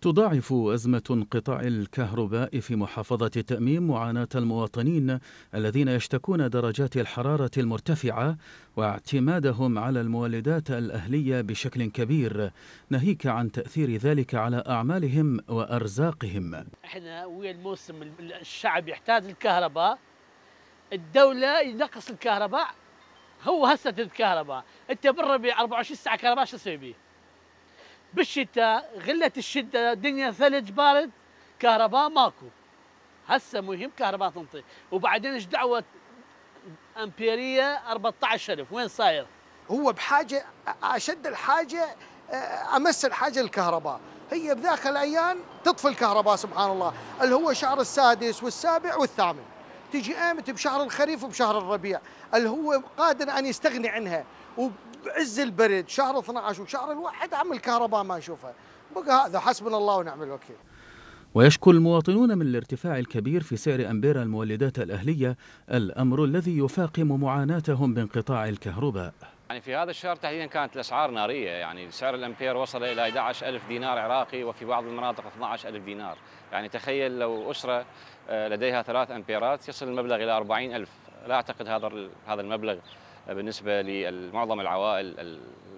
تضاعف أزمة انقطاع الكهرباء في محافظة التأميم معاناة المواطنين الذين يشتكون درجات الحرارة المرتفعة واعتمادهم على المولدات الأهلية بشكل كبير ناهيك عن تأثير ذلك على أعمالهم وأرزاقهم احنا ويا الموسم الشعب يحتاج الكهرباء الدولة ينقص الكهرباء هو هسه الكهرباء انت بالربيع 24 ساعة كهرباء شو تسوي بيه؟ بالشتاء غله الشده دنيا ثلج بارد كهرباء ماكو هسه مهم كهرباء تنطي وبعدين ايش دعوه امبيريه 14000 وين صاير؟ هو بحاجه اشد الحاجه امس الحاجه الكهرباء هي بذاك الايام تطفي الكهرباء سبحان الله اللي هو شهر السادس والسابع والثامن تجي قامت بشهر الخريف وبشهر الربيع اللي هو قادر أن يستغني عنها وبعز البرد شهر 12 وشهر الواحد عم الكهرباء ما نشوفها بقى هذا حسبنا الله ونعم الوكيل ويشكو المواطنون من الارتفاع الكبير في سعر أمبير المولدات الأهلية الأمر الذي يفاقم معاناتهم بانقطاع الكهرباء يعني في هذا الشهر تحديدا كانت الاسعار ناريه يعني سعر الامبير وصل الى 11000 دينار عراقي وفي بعض المناطق 12000 دينار يعني تخيل لو اسره آه، لديها ثلاث امبيرات يصل المبلغ الى 40000 لا اعتقد هذا هذا المبلغ آه، بالنسبه لمعظم العوائل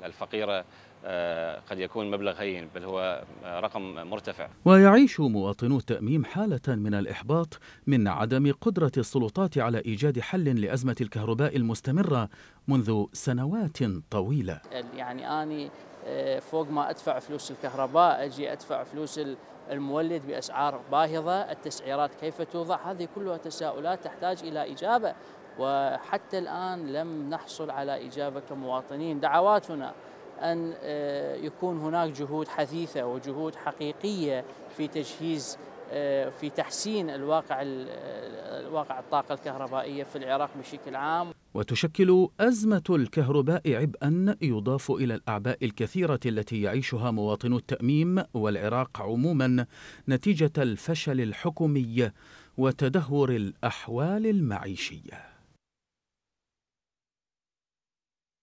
الفقيرة آه، قد يكون مبلغ هين بل هو رقم مرتفع ويعيش مواطنو التأميم حالة من الإحباط من عدم قدرة السلطات على إيجاد حل لأزمة الكهرباء المستمرة منذ سنوات طويلة يعني أنا آه، فوق ما أدفع فلوس الكهرباء أجي أدفع فلوس المولد بأسعار باهظة التسعيرات كيف توضع هذه كلها تساؤلات تحتاج إلى إجابة وحتى الآن لم نحصل على إجابة كمواطنين دعواتنا أن آه، يكون هناك جهود حثيثة وجهود حقيقية في تجهيز آه، في تحسين الواقع الواقع آه، الطاقة الكهربائية في العراق بشكل عام وتشكل أزمة الكهرباء عبئا يضاف إلى الأعباء الكثيرة التي يعيشها مواطنو التأميم والعراق عموما نتيجة الفشل الحكومي وتدهور الأحوال المعيشية